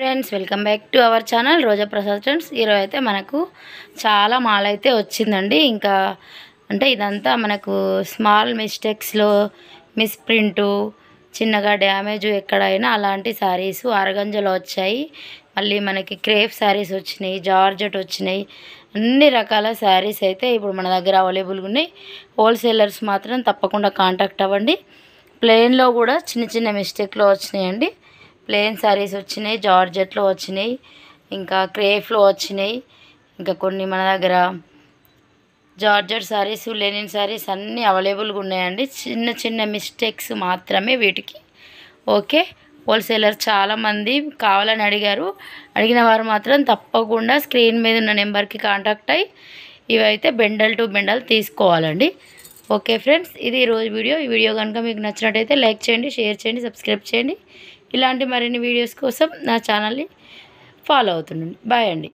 friends welcome back to our channel Roja Prasad friends ఈరోజు అయితే మనకు చాలా మాల్ అయితే వచ్చిందండి ఇంకా అంటే ఇదంతా మనకు స్మాల్ మిస్టేక్స్లో మిస్ ప్రింటు చిన్నగా డ్యామేజ్ ఎక్కడైనా అలాంటి శారీస్ అరగంజలు వచ్చాయి మళ్ళీ మనకి క్రేప్ శారీస్ వచ్చినాయి జార్జెట్ వచ్చినాయి అన్ని రకాల శారీస్ అయితే ఇప్పుడు మన దగ్గర అవైలబుల్గా ఉన్నాయి హోల్సేలర్స్ మాత్రం తప్పకుండా కాంటాక్ట్ అవ్వండి ప్లెయిన్లో కూడా చిన్న చిన్న మిస్టేక్లో వచ్చినాయండి ప్లెయిన్ శారీస్ వచ్చినాయి జార్జెట్లు వచ్చినాయి ఇంకా క్రేఫ్లో వచ్చినాయి ఇంకా కొన్ని మన దగ్గర జార్జెట్ శారీస్ లెనిన్ శారీస్ అన్నీ అవైలబుల్గా ఉన్నాయండి చిన్న చిన్న మిస్టేక్స్ మాత్రమే వీటికి ఓకే హోల్సేలర్ చాలామంది కావాలని అడిగారు అడిగిన వారు మాత్రం తప్పకుండా స్క్రీన్ మీద ఉన్న నెంబర్కి కాంటాక్ట్ అయ్యి ఇవైతే బెండల్ టు బెండల్ తీసుకోవాలండి ఓకే ఫ్రెండ్స్ ఇది ఈరోజు వీడియో ఈ వీడియో కనుక మీకు నచ్చినట్టయితే లైక్ చేయండి షేర్ చేయండి సబ్స్క్రైబ్ చేయండి ఇలాంటి మరిన్ని వీడియోస్ కోసం నా ఛానల్ని ఫాలో అవుతుండండి బాయ్ అండి